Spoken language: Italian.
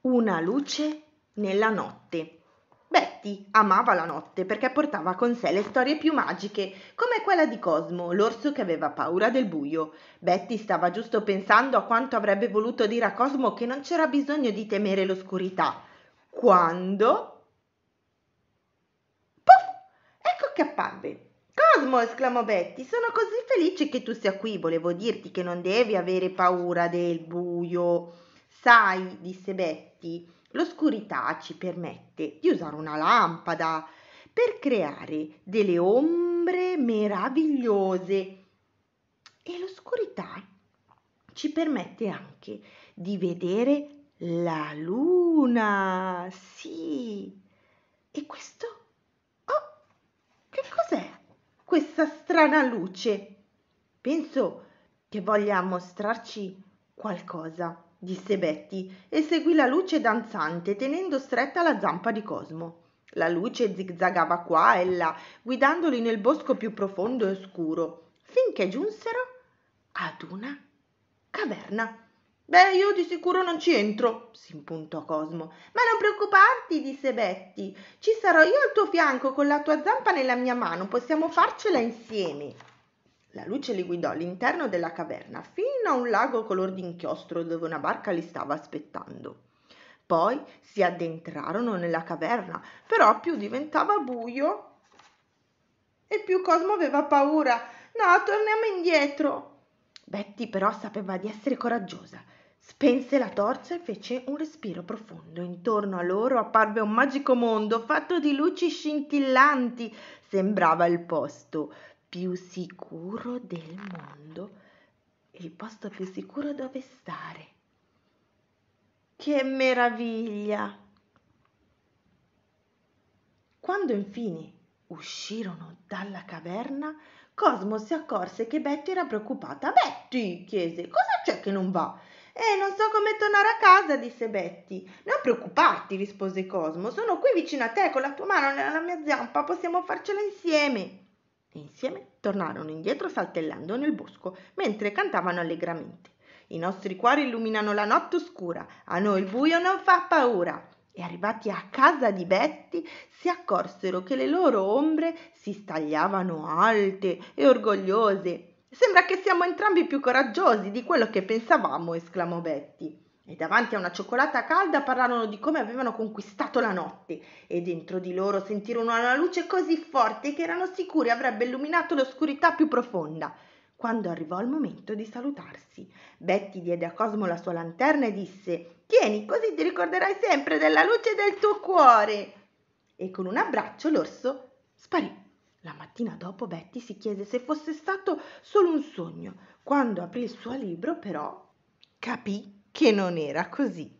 Una luce nella notte. Betty amava la notte perché portava con sé le storie più magiche, come quella di Cosmo, l'orso che aveva paura del buio. Betty stava giusto pensando a quanto avrebbe voluto dire a Cosmo che non c'era bisogno di temere l'oscurità. Quando... Puff! Ecco che apparve. Cosmo, esclamò Betty, sono così felice che tu sia qui. Volevo dirti che non devi avere paura del buio. Sai, disse Betty, l'oscurità ci permette di usare una lampada per creare delle ombre meravigliose e l'oscurità ci permette anche di vedere la luna. Sì. E questo? Oh, che cos'è questa strana luce? Penso che voglia mostrarci qualcosa disse Betty e seguì la luce danzante tenendo stretta la zampa di Cosmo. La luce zigzagava qua e là, guidandoli nel bosco più profondo e oscuro, finché giunsero ad una caverna. Beh, io di sicuro non ci entro, s'impuntò Cosmo. Ma non preoccuparti, disse Betty. Ci sarò io al tuo fianco con la tua zampa nella mia mano, possiamo farcela insieme la luce li guidò all'interno della caverna fino a un lago color d'inchiostro dove una barca li stava aspettando. Poi si addentrarono nella caverna, però più diventava buio e più Cosmo aveva paura. No, torniamo indietro. Betty però sapeva di essere coraggiosa. Spense la torcia e fece un respiro profondo. Intorno a loro apparve un magico mondo fatto di luci scintillanti. Sembrava il posto più sicuro del mondo, il posto più sicuro dove stare. Che meraviglia! Quando infine uscirono dalla caverna, Cosmo si accorse che Betty era preoccupata. Betty, chiese, cosa c'è che non va? Eh, non so come tornare a casa, disse Betty. Non preoccuparti, rispose Cosmo. Sono qui vicino a te con la tua mano nella mia zampa, possiamo farcela insieme e insieme tornarono indietro saltellando nel bosco mentre cantavano allegramente. I nostri cuori illuminano la notte oscura, a noi il buio non fa paura. E arrivati a casa di Betty si accorsero che le loro ombre si stagliavano alte e orgogliose. Sembra che siamo entrambi più coraggiosi di quello che pensavamo, esclamò Betty e davanti a una cioccolata calda parlarono di come avevano conquistato la notte e dentro di loro sentirono una luce così forte che erano sicuri avrebbe illuminato l'oscurità più profonda. Quando arrivò il momento di salutarsi, Betty diede a Cosmo la sua lanterna e disse: Tieni, così ti ricorderai sempre della luce del tuo cuore. E con un abbraccio l'orso sparì. La mattina dopo Betty si chiese se fosse stato solo un sogno. Quando aprì il suo libro, però, capì che non era così.